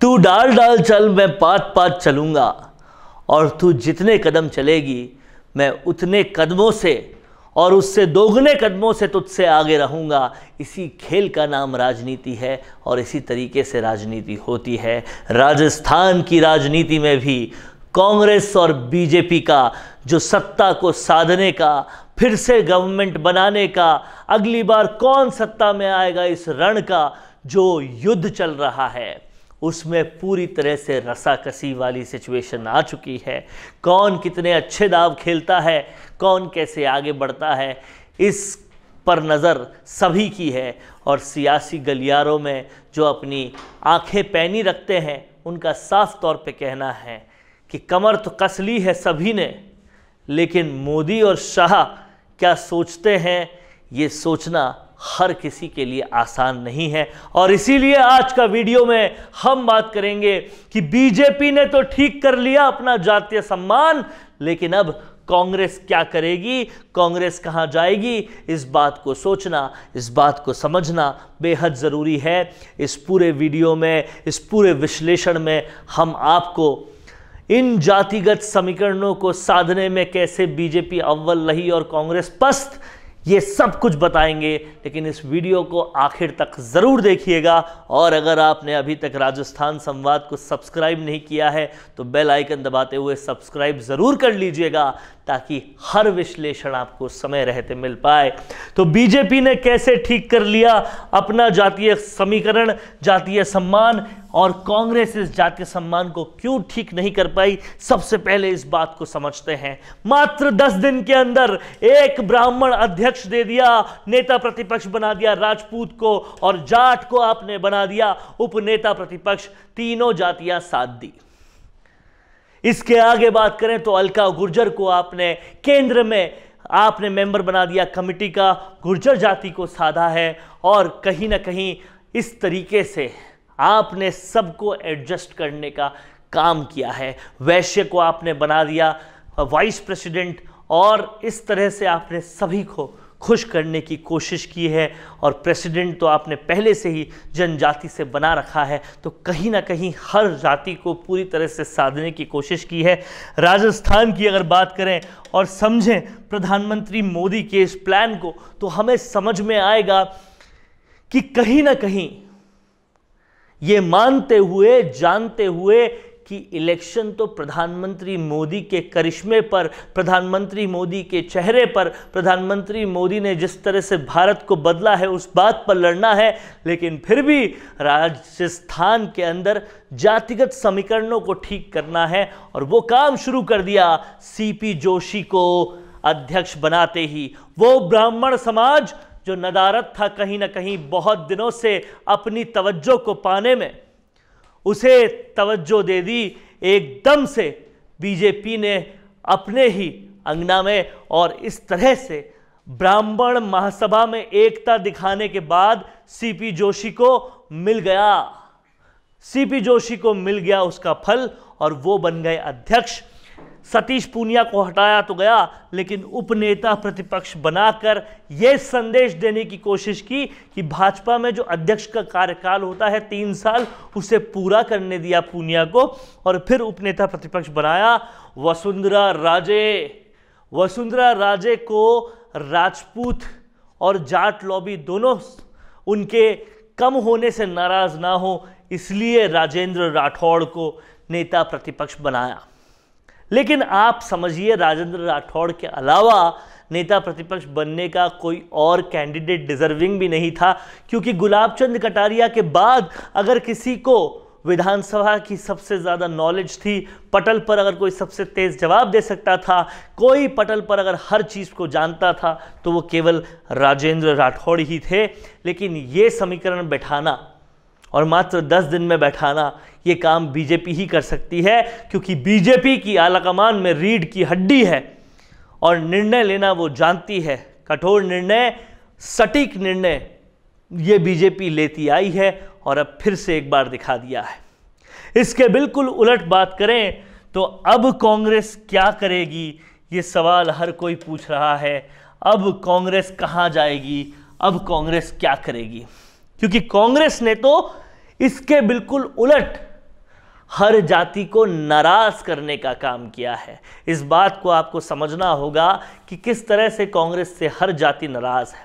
तू डाल डाल चल मैं पात पात चलूँगा और तू जितने कदम चलेगी मैं उतने कदमों से और उससे दोगुने कदमों से तुझसे आगे रहूँगा इसी खेल का नाम राजनीति है और इसी तरीके से राजनीति होती है राजस्थान की राजनीति में भी कांग्रेस और बीजेपी का जो सत्ता को साधने का फिर से गवर्नमेंट बनाने का अगली बार कौन सत्ता में आएगा इस रण का जो युद्ध चल रहा है उसमें पूरी तरह से रसाकसी वाली सिचुएशन आ चुकी है कौन कितने अच्छे दाव खेलता है कौन कैसे आगे बढ़ता है इस पर नज़र सभी की है और सियासी गलियारों में जो अपनी आंखें पैनी रखते हैं उनका साफ तौर पे कहना है कि कमर तो कस ली है सभी ने लेकिन मोदी और शाह क्या सोचते हैं ये सोचना हर किसी के लिए आसान नहीं है और इसीलिए आज का वीडियो में हम बात करेंगे कि बीजेपी ने तो ठीक कर लिया अपना जातीय सम्मान लेकिन अब कांग्रेस क्या करेगी कांग्रेस कहाँ जाएगी इस बात को सोचना इस बात को समझना बेहद ज़रूरी है इस पूरे वीडियो में इस पूरे विश्लेषण में हम आपको इन जातिगत समीकरणों को साधने में कैसे बीजेपी अव्वल रही और कांग्रेस पस्त ये सब कुछ बताएंगे लेकिन इस वीडियो को आखिर तक ज़रूर देखिएगा और अगर आपने अभी तक राजस्थान संवाद को सब्सक्राइब नहीं किया है तो बेल आइकन दबाते हुए सब्सक्राइब ज़रूर कर लीजिएगा ताकि हर विश्लेषण आपको समय रहते मिल पाए तो बीजेपी ने कैसे ठीक कर लिया अपना जातीय समीकरण जातीय सम्मान और कांग्रेस इस जाति सम्मान को क्यों ठीक नहीं कर पाई सबसे पहले इस बात को समझते हैं मात्र दस दिन के अंदर एक ब्राह्मण अध्यक्ष दे दिया नेता प्रतिपक्ष बना दिया राजपूत को और जाट को आपने बना दिया उपनेता प्रतिपक्ष तीनों जातियां साथ दी इसके आगे बात करें तो अलका गुर्जर को आपने केंद्र में आपने मेंबर बना दिया कमिटी का गुर्जर जाति को साधा है और कहीं ना कहीं इस तरीके से आपने सबको एडजस्ट करने का काम किया है वैश्य को आपने बना दिया वाइस प्रेसिडेंट और इस तरह से आपने सभी को खुश करने की कोशिश की है और प्रेसिडेंट तो आपने पहले से ही जनजाति से बना रखा है तो कहीं ना कहीं हर जाति को पूरी तरह से साधने की कोशिश की है राजस्थान की अगर बात करें और समझें प्रधानमंत्री मोदी के इस प्लान को तो हमें समझ में आएगा कि कहीं ना कहीं ये मानते हुए जानते हुए कि इलेक्शन तो प्रधानमंत्री मोदी के करिश्मे पर प्रधानमंत्री मोदी के चेहरे पर प्रधानमंत्री मोदी ने जिस तरह से भारत को बदला है उस बात पर लड़ना है लेकिन फिर भी राजस्थान के अंदर जातिगत समीकरणों को ठीक करना है और वो काम शुरू कर दिया सीपी जोशी को अध्यक्ष बनाते ही वो ब्राह्मण समाज जो नदारत था कहीं ना कहीं बहुत दिनों से अपनी तवज्जो को पाने में उसे तवज्जो दे दी एकदम से बीजेपी ने अपने ही अंगना में और इस तरह से ब्राह्मण महासभा में एकता दिखाने के बाद सीपी जोशी को मिल गया सीपी जोशी को मिल गया उसका फल और वो बन गए अध्यक्ष सतीश पूनिया को हटाया तो गया लेकिन उपनेता प्रतिपक्ष बनाकर यह संदेश देने की कोशिश की कि भाजपा में जो अध्यक्ष का कार्यकाल होता है तीन साल उसे पूरा करने दिया पूनिया को और फिर उपनेता प्रतिपक्ष बनाया वसुंधरा राजे वसुंधरा राजे को राजपूत और जाट लॉबी दोनों उनके कम होने से नाराज़ ना हो इसलिए राजेंद्र राठौड़ को नेता प्रतिपक्ष बनाया लेकिन आप समझिए राजेंद्र राठौड़ के अलावा नेता प्रतिपक्ष बनने का कोई और कैंडिडेट डिजर्विंग भी नहीं था क्योंकि गुलाब चंद कटारिया के बाद अगर किसी को विधानसभा की सबसे ज़्यादा नॉलेज थी पटल पर अगर कोई सबसे तेज़ जवाब दे सकता था कोई पटल पर अगर हर चीज़ को जानता था तो वो केवल राजेंद्र राठौड़ ही थे लेकिन ये समीकरण बैठाना और मात्र दस दिन में बैठाना ये काम बीजेपी ही कर सकती है क्योंकि बीजेपी की आलाकमान में रीढ़ की हड्डी है और निर्णय लेना वो जानती है कठोर निर्णय सटीक निर्णय ये बीजेपी लेती आई है और अब फिर से एक बार दिखा दिया है इसके बिल्कुल उलट बात करें तो अब कांग्रेस क्या करेगी ये सवाल हर कोई पूछ रहा है अब कांग्रेस कहाँ जाएगी अब कांग्रेस क्या करेगी क्योंकि कांग्रेस ने तो इसके बिल्कुल उलट हर जाति को नाराज करने का काम किया है इस बात को आपको समझना होगा कि किस तरह से कांग्रेस से हर जाति नाराज है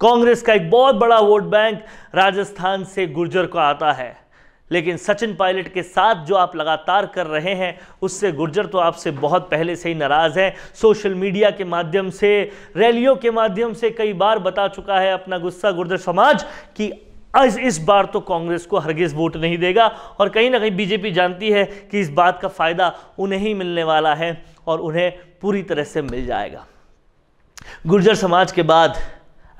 कांग्रेस का एक बहुत बड़ा वोट बैंक राजस्थान से गुर्जर को आता है लेकिन सचिन पायलट के साथ जो आप लगातार कर रहे हैं उससे गुर्जर तो आपसे बहुत पहले से ही नाराज़ हैं सोशल मीडिया के माध्यम से रैलियों के माध्यम से कई बार बता चुका है अपना गुस्सा गुर्जर समाज कि आज इस बार तो कांग्रेस को हरगिज वोट नहीं देगा और कहीं ना कहीं बीजेपी जानती है कि इस बात का फ़ायदा उन्हें ही मिलने वाला है और उन्हें पूरी तरह से मिल जाएगा गुर्जर समाज के बाद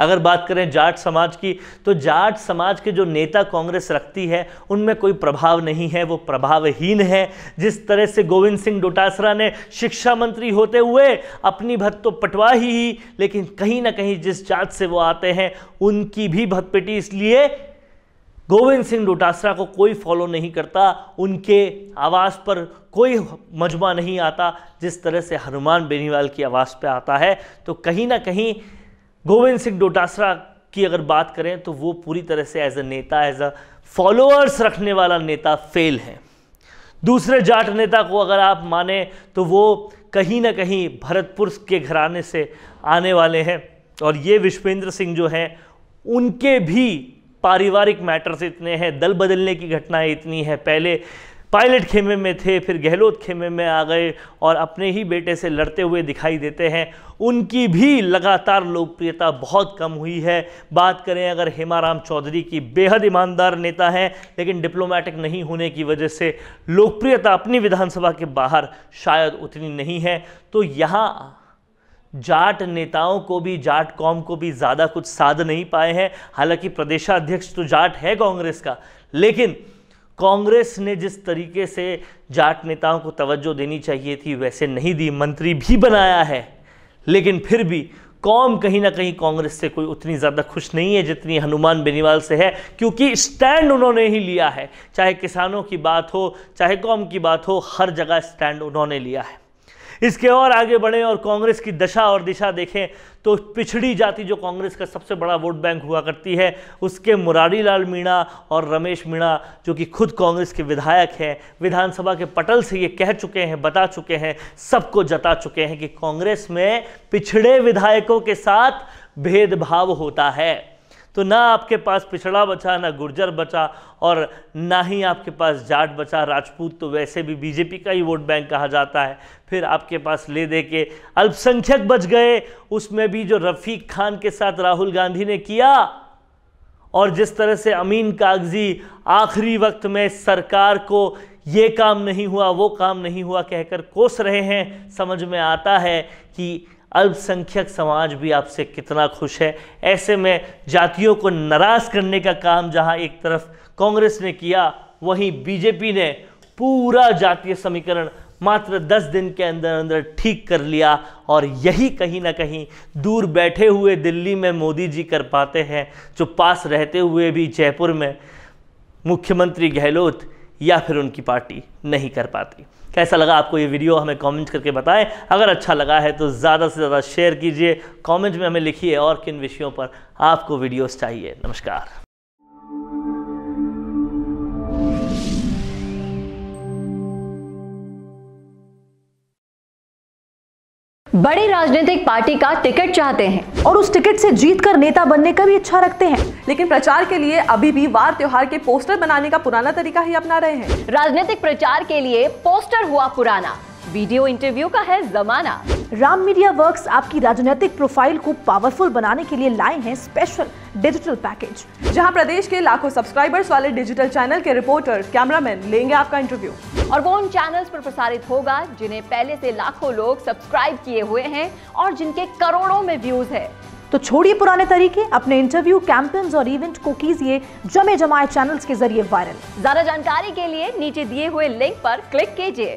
अगर बात करें जाट समाज की तो जाट समाज के जो नेता कांग्रेस रखती है उनमें कोई प्रभाव नहीं है वो प्रभावहीन है जिस तरह से गोविंद सिंह डोटासरा ने शिक्षा मंत्री होते हुए अपनी भत्त तो पटवा ही लेकिन कहीं ना कहीं जिस जात से वो आते हैं उनकी भी भत्तपेटी इसलिए गोविंद सिंह डोटासरा को कोई फॉलो नहीं करता उनके आवाज़ पर कोई मजमा नहीं आता जिस तरह से हनुमान बेनीवाल की आवाज़ पे आता है तो कहीं ना कहीं गोविंद सिंह डोटासरा की अगर बात करें तो वो पूरी तरह से एज अ नेता एज अ फॉलोअर्स रखने वाला नेता फेल है दूसरे जाट नेता को अगर आप माने तो वो कहीं ना कहीं भरतपुर के घराने से आने वाले हैं और ये विश्वेंद्र सिंह जो हैं उनके भी पारिवारिक मैटर्स इतने हैं दल बदलने की घटनाएं इतनी है पहले पायलट खेमे में थे फिर गहलोत खेमे में आ गए और अपने ही बेटे से लड़ते हुए दिखाई देते हैं उनकी भी लगातार लोकप्रियता बहुत कम हुई है बात करें अगर हेमाराम चौधरी की बेहद ईमानदार नेता हैं लेकिन डिप्लोमेटिक नहीं होने की वजह से लोकप्रियता अपनी विधानसभा के बाहर शायद उतनी नहीं है तो यहाँ जाट नेताओं को भी जाट कौम को भी ज़्यादा कुछ साध नहीं पाए हैं हालांकि प्रदेशाध्यक्ष तो जाट है कांग्रेस का लेकिन कांग्रेस ने जिस तरीके से जाट नेताओं को तवज्जो देनी चाहिए थी वैसे नहीं दी मंत्री भी बनाया है लेकिन फिर भी कौम कहीं ना कहीं कांग्रेस से कोई उतनी ज़्यादा खुश नहीं है जितनी हनुमान बेनीवाल से है क्योंकि स्टैंड उन्होंने ही लिया है चाहे किसानों की बात हो चाहे कौम की बात हो हर जगह स्टैंड उन्होंने लिया है इसके और आगे बढ़ें और कांग्रेस की दशा और दिशा देखें तो पिछड़ी जाति जो कांग्रेस का सबसे बड़ा वोट बैंक हुआ करती है उसके मुरारी लाल मीणा और रमेश मीणा जो कि खुद कांग्रेस के विधायक हैं विधानसभा के पटल से ये कह चुके हैं बता चुके हैं सबको जता चुके हैं कि कांग्रेस में पिछड़े विधायकों के साथ भेदभाव होता है तो ना आपके पास पिछड़ा बचा ना गुर्जर बचा और ना ही आपके पास जाट बचा राजपूत तो वैसे भी बीजेपी का ही वोट बैंक कहा जाता है फिर आपके पास ले दे के अल्पसंख्यक बच गए उसमें भी जो रफ़ीक खान के साथ राहुल गांधी ने किया और जिस तरह से अमीन कागजी आखिरी वक्त में सरकार को ये काम नहीं हुआ वो काम नहीं हुआ कहकर कोस रहे हैं समझ में आता है कि अल्पसंख्यक समाज भी आपसे कितना खुश है ऐसे में जातियों को नाराज़ करने का काम जहां एक तरफ कांग्रेस ने किया वहीं बीजेपी ने पूरा जातीय समीकरण मात्र 10 दिन के अंदर अंदर ठीक कर लिया और यही कहीं ना कहीं दूर बैठे हुए दिल्ली में मोदी जी कर पाते हैं जो पास रहते हुए भी जयपुर में मुख्यमंत्री गहलोत या फिर उनकी पार्टी नहीं कर पाती कैसा लगा आपको ये वीडियो हमें कमेंट करके बताएं अगर अच्छा लगा है तो ज़्यादा से ज़्यादा शेयर कीजिए कमेंट में हमें लिखिए और किन विषयों पर आपको वीडियोस चाहिए नमस्कार बड़ी राजनीतिक पार्टी का टिकट चाहते हैं और उस टिकट से जीत कर नेता बनने का भी इच्छा रखते हैं लेकिन प्रचार के लिए अभी भी वार त्योहार के पोस्टर बनाने का पुराना तरीका ही अपना रहे हैं राजनीतिक प्रचार के लिए पोस्टर हुआ पुराना वीडियो इंटरव्यू का है जमाना राम मीडिया वर्क्स आपकी राजनीतिक प्रोफाइल को पावरफुल बनाने के लिए लाए हैं स्पेशल डिजिटल पैकेज जहां प्रदेश के लाखों सब्सक्राइबर्स वाले डिजिटल चैनल के रिपोर्टर कैमरामैन लेंगे आपका इंटरव्यू और वो उन चैनल्स पर प्रसारित होगा जिन्हें पहले से लाखों लोग सब्सक्राइब किए हुए हैं और जिनके करोड़ों में व्यूज है तो छोड़िए पुराने तरीके अपने इंटरव्यू कैंपेन्स और इवेंट को कीजिए जमे जमाए चैनल्स के जरिए वायरल ज्यादा जानकारी के लिए नीचे दिए हुए लिंक पर क्लिक कीजिए